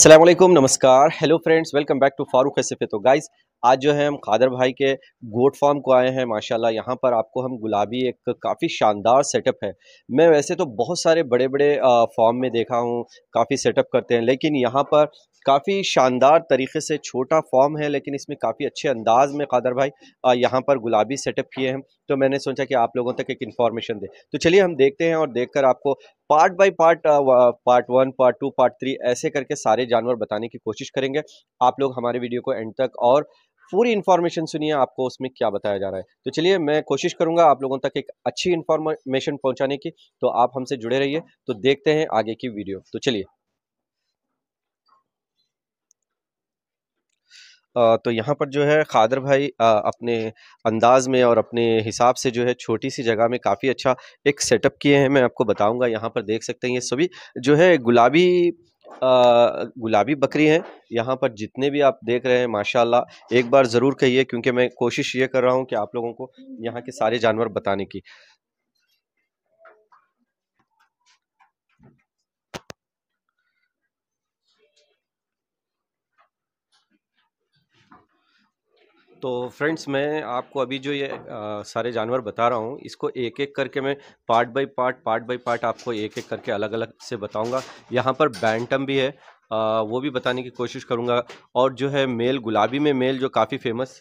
असलम नमस्कार hello friends welcome back to Farooq एसफ़े तो गाइस आज जो है हम खादर भाई के गोट फार्म को आए हैं माशाल्लाह यहाँ पर आपको हम गुलाबी एक काफ़ी शानदार सेटअप है मैं वैसे तो बहुत सारे बड़े बड़े फार्म में देखा हूँ काफ़ी सेटअप करते हैं लेकिन यहाँ पर काफ़ी शानदार तरीके से छोटा फॉर्म है लेकिन इसमें काफ़ी अच्छे अंदाज में कादर भाई यहाँ पर गुलाबी सेटअप किए हैं तो मैंने सोचा कि आप लोगों तक एक इन्फॉर्मेशन दे तो चलिए हम देखते हैं और देखकर आपको part by part part one part two part three ऐसे करके सारे जानवर बताने की कोशिश करेंगे आप लोग हमारे वीडियो को एंड तक और पूरी इन्फॉर्मेशन सुनिए आपको उसमें क्या बताया जा रहा है तो चलिए मैं कोशिश करूंगा आप लोगों तक एक अच्छी इन्फॉर्मेशन पहुँचाने की तो आप हमसे जुड़े रहिए तो देखते हैं आगे की वीडियो तो चलिए तो यहाँ पर जो है खादर भाई अपने अंदाज में और अपने हिसाब से जो है छोटी सी जगह में काफ़ी अच्छा एक सेटअप किए हैं मैं आपको बताऊंगा यहाँ पर देख सकते हैं ये सभी जो है गुलाबी आ, गुलाबी बकरी हैं यहाँ पर जितने भी आप देख रहे हैं माशाल्लाह एक बार ज़रूर कहिए क्योंकि मैं कोशिश ये कर रहा हूँ कि आप लोगों को यहाँ के सारे जानवर बताने की तो फ्रेंड्स मैं आपको अभी जो ये आ, सारे जानवर बता रहा हूँ इसको एक एक करके मैं part by part part by part आपको एक एक करके अलग अलग से बताऊँगा यहाँ पर बैंटम भी है आ, वो भी बताने की कोशिश करूँगा और जो है मेल गुलाबी में मेल जो काफ़ी फेमस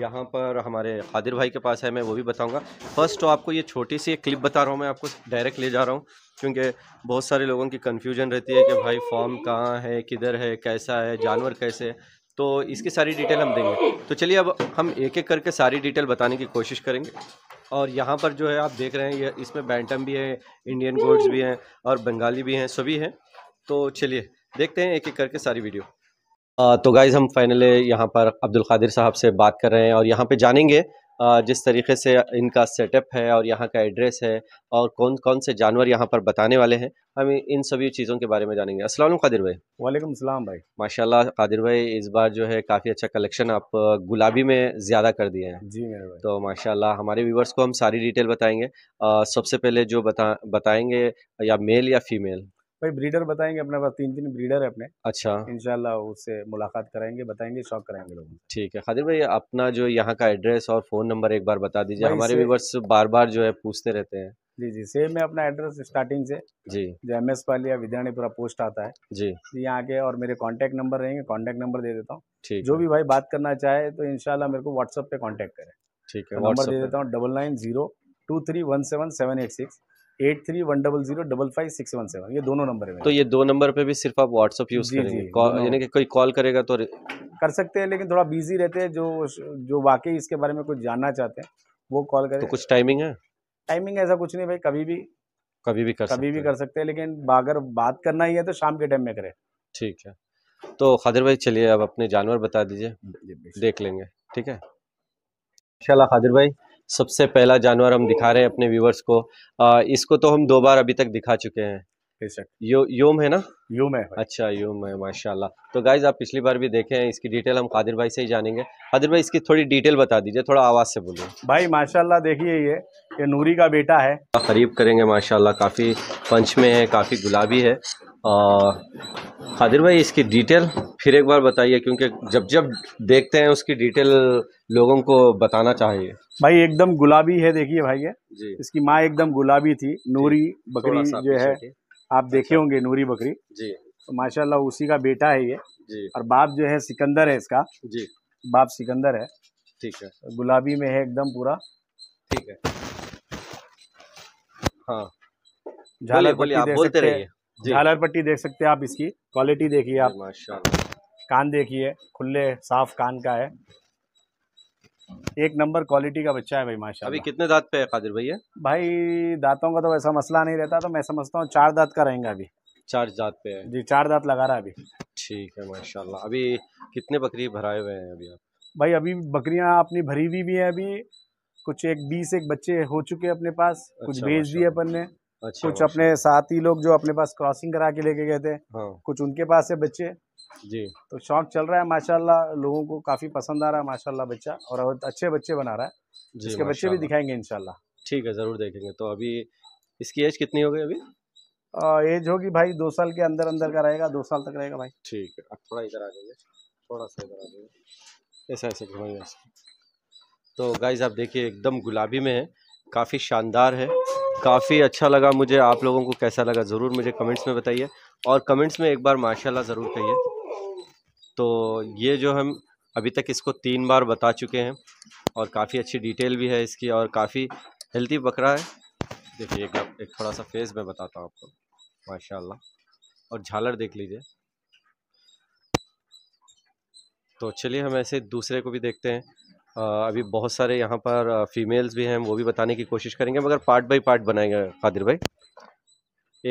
यहाँ पर हमारे खादिर भाई के पास है मैं वो भी बताऊँगा फर्स्ट तो आपको ये छोटी सी एक क्लिप बता रहा हूँ मैं आपको डायरेक्ट ले जा रहा हूँ क्योंकि बहुत सारे लोगों की कन्फ्यूजन रहती है कि भाई फॉर्म कहाँ है किधर है कैसा है जानवर कैसे है तो इसकी सारी डिटेल हम देंगे तो चलिए अब हम एक एक करके सारी डिटेल बताने की कोशिश करेंगे और यहाँ पर जो है आप देख रहे हैं ये इसमें बैंटम भी है इंडियन गोड्स भी हैं और बंगाली भी हैं सभी हैं तो चलिए देखते हैं एक एक करके सारी वीडियो आ, तो गाइज़ हम फाइनली यहाँ पर अब्दुल कादिर साहब से बात कर रहे हैं और यहाँ पे जानेंगे जिस तरीके से इनका सेटअप है और यहाँ का एड्रेस है और कौन कौन से जानवर यहाँ पर बताने वाले हैं हम इन सभी चीज़ों के बारे में जानेंगे असल कादिर भाई वालेकुम सलाम भाई माशाल्लाह कादिर भाई इस बार जो है काफ़ी अच्छा कलेक्शन आप गुलाबी में ज़्यादा कर दिए हैं जी मेरे भाई तो माशाल्लाह हमारे व्यूवर्स को हम सारी डिटेल बताएंगे आ, सबसे पहले जो बता बताएंगे या मेल या फीमेल भाई ब्रीडर बताएंगे अपने पास तीन तीन ब्रीडर है अपने अच्छा इनशाला उससे मुलाकात कराएंगे बताएंगे शौक कराएंगे लोगों ठीक है खादिर भाई अपना जो यहाँ का एड्रेस और फोन नंबर एक बार बता दीजिए हमारे व्यूवर्स बार बार जो है पूछते रहते हैं जी जी सेम है अपना एड्रेस स्टार्टिंग से जी जो M S Paliya Vidyanipura post आता है जी यहाँ के और मेरे कांटेक्ट नंबर रहेंगे कांटेक्ट नंबर दे देता हूँ जो भी भाई बात करना चाहे तो इनशाला मेरे को व्हाट्सअप पे कांटेक्ट करें ठीक है नंबर तो दे देता हूँ double nine zero two three one seven seven eight six eight three one double zero double five six one seven ये दोनों नंबर है तो ये दो नंबर पे भी सिर्फ आप व्हाट्सअप यूज करेंगे यानी कि कोई कॉल करेगा तो कर सकते हैं लेकिन थोड़ा बिजी रहते हैं जो जो वाकई इसके बारे में कुछ जानना चाहते हैं वो कॉल करें तो कुछ टाइमिंग है टाइमिंग ऐसा कुछ नहीं भाई कभी भी कभी भी कर कभी भी कर सकते हैं लेकिन अगर बात करना ही है तो शाम के टाइम में करें ठीक है तो खादिर भाई चलिए अब अपने जानवर बता दीजिए देख लेंगे ठीक है माशा खादिर भाई सबसे पहला जानवर हम दिखा रहे हैं अपने व्यूवर्स को आ, इसको तो हम दो बार अभी तक दिखा चुके हैं यो, योम है ना योम है अच्छा योम है माशाल्लाह तो गाइज आप पिछली बार भी देखे हैं इसकी डिटेल हम कादिर भाई से ही जानेंगे कादिर भाई इसकी थोड़ी डिटेल बता दीजिए थोड़ा आवाज़ से बोलिए भाई माशाल्लाह देखिए ये ये नूरी का बेटा है खरीब करेंगे माशाल्लाह काफ़ी पंच में है काफ़ी गुलाबी है और खादिर भाई इसकी डिटेल फिर एक बार बताइए क्योंकि जब जब देखते हैं उसकी डिटेल लोगों को बताना चाहिए भाई एकदम गुलाबी है देखिए भाई ये इसकी माँ एकदम गुलाबी थी नूरी बकरी जो है आप देखे अच्छा। होंगे नूरी बकरी जी तो माशाल्लाह उसी का बेटा है ये जी और बाप जो है सिकंदर है इसका जी बाप सिकंदर है ठीक है गुलाबी में है एकदम पूरा ठीक है हाँ। झालर पट्टी आप बोलते रहिए झालर पट्टी देख सकते हैं आप इसकी क्वालिटी देखिए आप कान देखिए खुले साफ कान का है एक नंबर क्वालिटी का बच्चा है भाई माशा अभी कितने दांत पे है कादिर है? भाई दांतों का तो वैसा मसला नहीं रहता तो मैं समझता हूँ चार दांत का रहेगा अभी चार दांत पे है जी चार दांत लगा रहा है अभी ठीक है माशाल्लाह अभी कितने बकरी भराए हुए हैं अभी आप भाई अभी बकरियाँ अपनी भरी हुई भी है अभी कुछ एक बीस एक बच्चे हो चुके अपने पास अच्छा, कुछ भेज अच्छा। दिए अपन ने अच्छा, कुछ अच्छा। अपने साथ ही लोग जो अपने पास क्रॉसिंग करा के लेके गए थे हाँ। कुछ उनके पास है बच्चे जी तो शौक चल रहा है माशाल्लाह लोगों को काफी पसंद आ रहा है माशाल्लाह बच्चा और अच्छे बच्चे बना रहा है जिसके बच्चे भी दिखाएंगे इनशाला ठीक है जरूर देखेंगे तो अभी इसकी एज कितनी हो गई अभी एज होगी भाई दो साल के अंदर अंदर का रहेगा दो साल तक रहेगा भाई ठीक है थोड़ा इधर आ जाइए थोड़ा सा इधर आ जाइए ऐसा ऐसा घुमाइए तो गाइज़ आप देखिए एकदम गुलाबी में है काफ़ी शानदार है काफ़ी अच्छा लगा मुझे आप लोगों को कैसा लगा ज़रूर मुझे कमेंट्स में बताइए और कमेंट्स में एक बार माशाल्लाह ज़रूर कहिए तो ये जो हम अभी तक इसको तीन बार बता चुके हैं और काफ़ी अच्छी डिटेल भी है इसकी और काफ़ी हेल्थी बकरा है देखिए एक, एक थोड़ा सा फेस मैं बताता हूँ आपको माशा और झालर देख लीजिए तो चलिए हम ऐसे दूसरे को भी देखते हैं अभी बहुत सारे यहाँ पर फीमेल्स भी हैं वो भी बताने की कोशिश करेंगे मगर पार्ट बाई पार्ट बनाएंगे कादिर भाई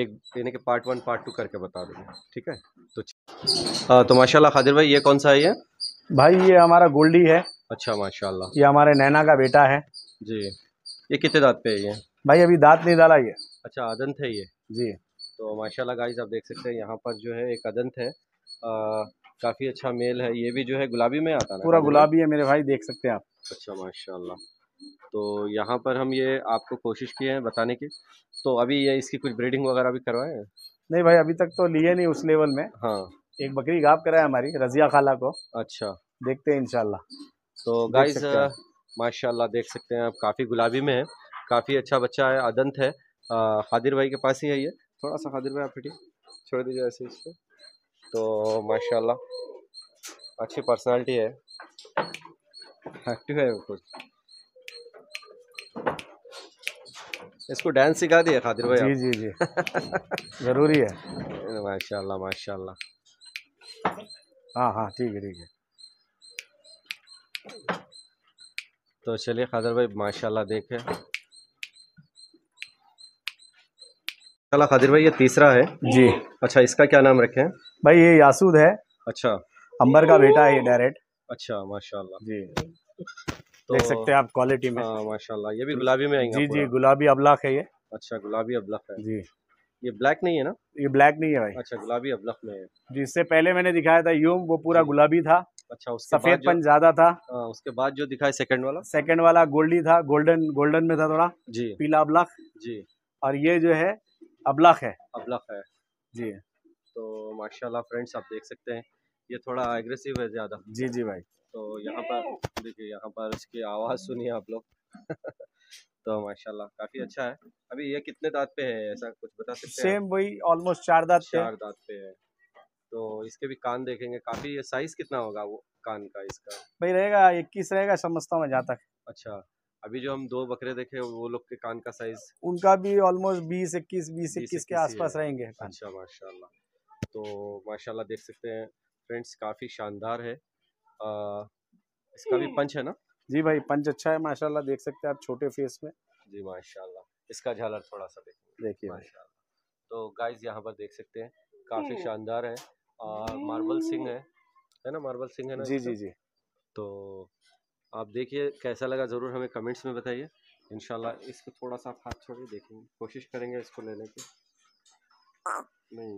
एक यानी कि पार्ट वन पार्ट टू करके बता देंगे ठीक है तो तो माशाल्लाह खादिर भाई ये कौन सा है ये भाई ये हमारा गोल्डी है अच्छा माशाल्लाह ये हमारे नैना का बेटा है जी ये कितने दांत पे है ये भाई अभी दांत नहीं डाला ये अच्छा अदंत है ये जी तो माशाल्लाह गाइस आप देख सकते हैं यहाँ पर जो है एक अदंत है आ, काफ़ी अच्छा मेल है ये भी जो है गुलाबी में आता है पूरा गुलाबी है मेरे भाई देख सकते हैं आप अच्छा माशाल्लाह तो यहाँ पर हम ये आपको कोशिश किए हैं बताने की तो अभी ये इसकी कुछ ब्रीडिंग वगैरह भी करवाए हैं नहीं भाई अभी तक तो लिए नहीं उस लेवल में हाँ एक बकरी गाप कराया हमारी रजिया खाला को अच्छा देखते हैं इनशाला तो गाइस माशाल्लाह देख सकते हैं आप काफ़ी गुलाबी में है काफ़ी अच्छा बच्चा है अदंत है खादिर भाई के पास ही है ये थोड़ा सा खादिर भाई आप छोड़ दीजिए ऐसे इसको तो माशाल्लाह अच्छी पर्सनालिटी है एक्टिव है कुछ इसको डांस सिखा दिया खादिर भाई जी जी जी ज़रूरी है माशाल्लाह माशाल्लाह हाँ हाँ ठीक है ठीक है तो चलिए खादर भाई माशाल्लाह देखें खादिर भाई ये तीसरा है जी अच्छा इसका क्या नाम रखे हैं भाई ये यासूद है अच्छा अंबर का बेटा है ये डायरेक्ट अच्छा माशाल्लाह जी तो, देख सकते हैं आप क्वालिटी में हाँ, माशाल्लाह ये भी गुलाबी में जी जी गुलाबी अबलाख है ये अच्छा गुलाबी अबलाख है जी ये ब्लैक नहीं है ना ये ब्लैक नहीं है भाई अच्छा गुलाबी अबलख में है जिससे पहले मैंने दिखाया था यूम वो पूरा गुलाबी था अच्छा उसके पन ज्यादा था आ, हाँ, उसके बाद जो दिखाया सेकंड वाला सेकंड वाला गोल्डी था गोल्डन गोल्डन में था थोड़ा जी पीला अबलख जी और ये जो है अबलख है अबलख है जी तो माशाल्लाह फ्रेंड्स आप देख सकते हैं ये थोड़ा एग्रेसिव है ज़्यादा जी जी भाई तो यहाँ पर देखिए यहाँ पर इसकी आवाज़ सुनिए आप लोग तो माशाल्लाह काफ़ी अच्छा है अभी ये कितने दांत पे है ऐसा कुछ बता सकते सेम वही ऑलमोस्ट चार दांत चार दांत पे है तो इसके भी कान देखेंगे काफ़ी ये साइज़ कितना होगा वो कान का इसका भाई रहेगा इक्कीस रहेगा समझता हूँ जहाँ तक अच्छा अभी जो हम दो बकरे देखे वो लोग के कान का साइज उनका भी ऑलमोस्ट बीस इक्कीस बीस इक्कीस के आसपास रहेंगे अच्छा माशाल्लाह तो माशाल्लाह देख सकते हैं फ्रेंड्स काफ़ी शानदार है आ, इसका भी पंच हम्म। है ना जी भाई पंच अच्छा है माशाल्लाह देख सकते हैं आप छोटे फेस में जी माशाल्लाह इसका झालर थोड़ा सा देखिए देखिए माशाल्लाह तो गाइस यहाँ पर देख सकते हैं काफ़ी हम्म। शानदार है और मार्बल सिंह है है ना मार्बल सिंह है ना जी जी जी तो आप देखिए कैसा लगा ज़रूर हमें कमेंट्स में बताइए इनशाला इसको थोड़ा सा हाथ छोड़ देखेंगे कोशिश करेंगे इसको लेने की नहीं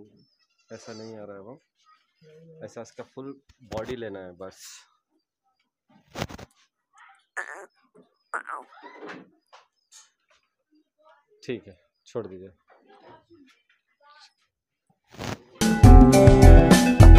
ऐसा नहीं आ रहा है वो ऐसा इसका फुल बॉडी लेना है बस ठीक है छोड़ दीजिए